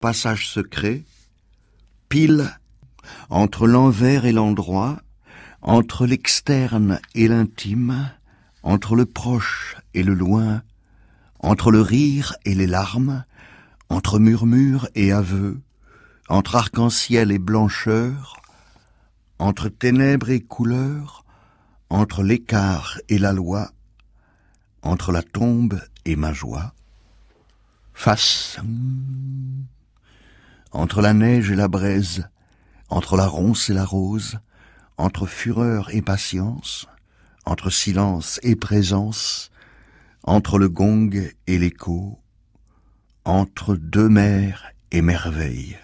passage secret, pile entre l'envers et l'endroit, entre l'externe et l'intime, entre le proche et le loin, entre le rire et les larmes, entre murmure et aveu, entre arc-en-ciel et blancheur, entre ténèbres et couleurs, entre l'écart et la loi, entre la tombe et ma joie, face entre la neige et la braise, entre la ronce et la rose, entre fureur et patience, entre silence et présence, entre le gong et l'écho, entre deux mers et merveilles.